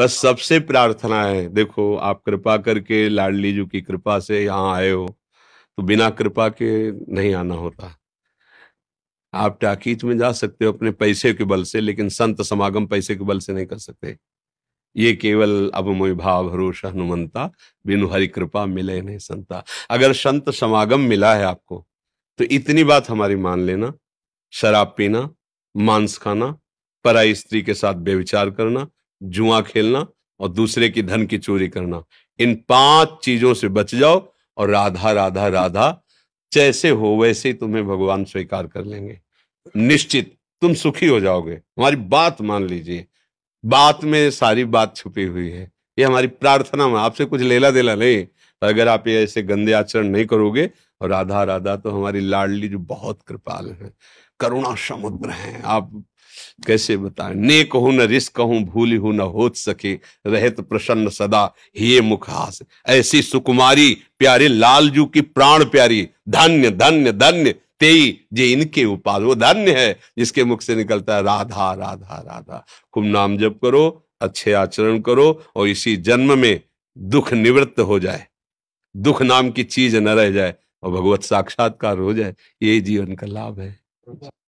बस सबसे प्रार्थना है देखो आप कृपा करके लाडली जी की कृपा से यहाँ आए हो तो बिना कृपा के नहीं आना होता आप टाकीच में जा सकते हो अपने पैसे के बल से लेकिन संत समागम पैसे के बल से नहीं कर सकते ये केवल अब मोय भाव हरोष हनुमंता बिनु हरि कृपा मिले नहीं संता अगर संत समागम मिला है आपको तो इतनी बात हमारी मान लेना शराब पीना मांस खाना पराई स्त्री के साथ व्यविचार करना जुआ खेलना और दूसरे की धन की चोरी करना इन पांच चीजों से बच जाओ और राधा राधा राधा जैसे हो वैसे ही तुम्हें भगवान स्वीकार कर लेंगे निश्चित तुम सुखी हो जाओगे हमारी बात मान लीजिए बात में सारी बात छुपी हुई है ये हमारी प्रार्थना में आपसे कुछ लेला देला नहीं अगर आप ये ऐसे गंदे आचरण नहीं करोगे और राधा राधा तो हमारी लाडली जो बहुत कृपाल है करुणा समुद्र है आप कैसे बताएं नेक हो न रिस्क हूं भूली हूं न हो सके रहत तो प्रसन्न सदा ये मुखास ऐसी सुकुमारी प्यारे लालजू की प्राण प्यारी धन्य धन्य धन्य तेई जे इनके उपाध वो धन्य है जिसके मुख से निकलता है राधा राधा राधा खूब नाम जप करो अच्छे आचरण करो और इसी जन्म में दुख निवृत्त हो जाए दुख नाम की चीज न रह जाए और भगवत साक्षात्कार हो जाए ये जीवन का लाभ है